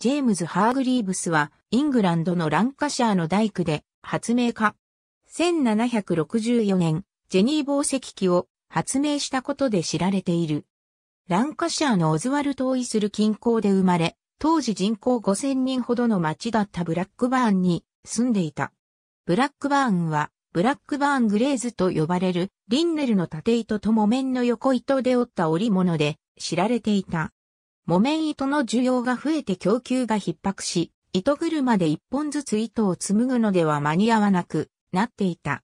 ジェームズ・ハーグリーブスは、イングランドのランカシャーの大工で、発明家。1764年、ジェニー紡石器を発明したことで知られている。ランカシャーのオズワルトをする近郊で生まれ、当時人口5000人ほどの町だったブラックバーンに住んでいた。ブラックバーンは、ブラックバーングレーズと呼ばれる、リンネルの縦糸と木綿の横糸で織った織物で知られていた。木綿糸の需要が増えて供給が逼迫し、糸車で一本ずつ糸を紡ぐのでは間に合わなくなっていた。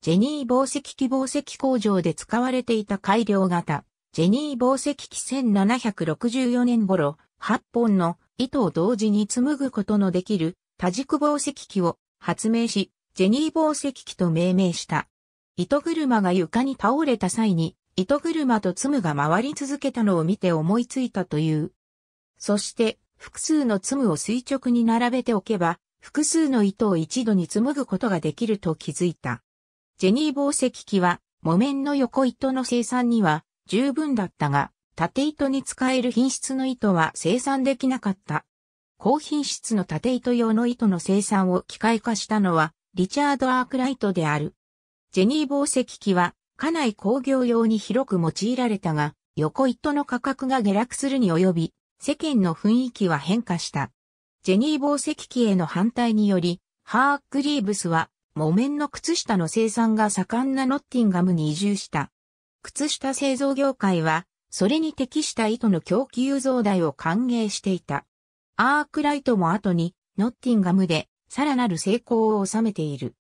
ジェニー紡績機紡績工場で使われていた改良型、ジェニー紡績機1764年頃、8本の糸を同時に紡ぐことのできる多軸紡績機を発明し、ジェニー紡績機と命名した。糸車が床に倒れた際に糸車とツムが回り続けたのを見て思いついたという。そして、複数のツムを垂直に並べておけば、複数の糸を一度に紡ぐことができると気づいた。ジェニー紡績機は、木綿の横糸の生産には十分だったが、縦糸に使える品質の糸は生産できなかった。高品質の縦糸用の糸の生産を機械化したのは、リチャード・アークライトである。ジェニー紡績機は、家内工業用に広く用いられたが、横糸の価格が下落するに及び、世間の雰囲気は変化した。ジェニー防石器への反対により、ハー・グリーブスは、木綿の靴下の生産が盛んなノッティンガムに移住した。靴下製造業界は、それに適した糸の供給増大を歓迎していた。アークライトも後に、ノッティンガムで、さらなる成功を収めている。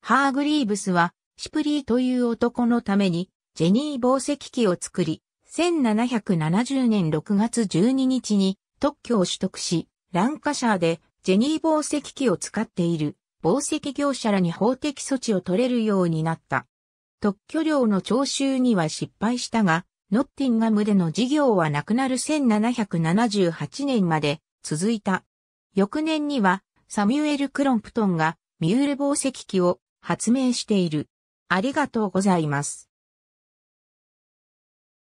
ハーグリーブスは、シプリーという男のために、ジェニー紡績機を作り、1770年6月12日に特許を取得し、ランカシャーでジェニー紡績機を使っている紡績業者らに法的措置を取れるようになった。特許料の徴収には失敗したが、ノッティンガムでの事業はなくなる1778年まで続いた。翌年にはサミュエル・クロンプトンがミュール紡績機を発明している。ありがとうございます。